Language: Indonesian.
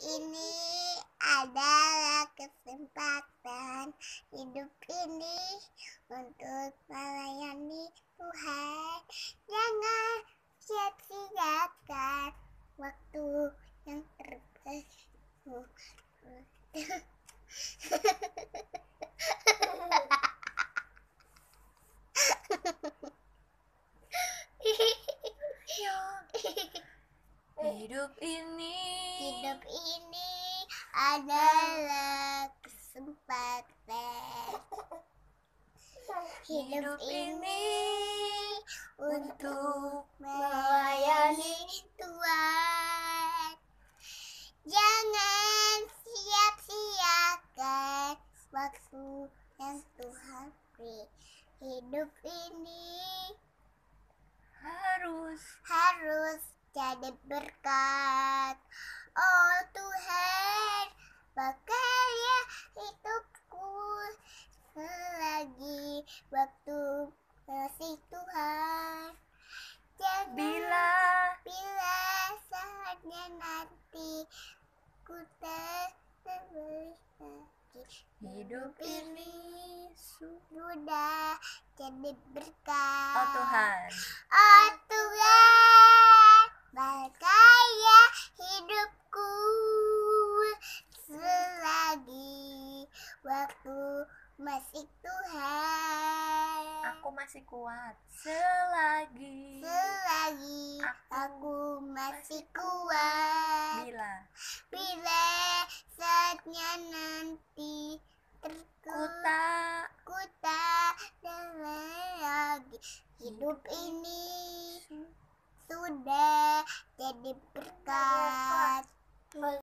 ini adalah kesempatan hidup ini untuk melayani Tuhan. Jangan sia-siakan waktu yang terbaik. Hidup ini hidup ini adalah kesempatan hidup ini untuk melayani Tuhan jangan siap siakan waktu yang Tuhan beri hidup ini harus harus jadi berkat Oh Tuhan, berkarya hidupku lagi waktu masih Tuhan. Jangan bila bila saatnya nanti ku terbeli lagi hidup ini sudah jadi berkat. Oh Tuhan. Oh Aku masih Tuhan. Aku masih kuat selagi. Selagi aku, aku masih kuat. Bila. Bila saatnya nanti terkuta kuta lagi hidup ini sudah jadi berkat.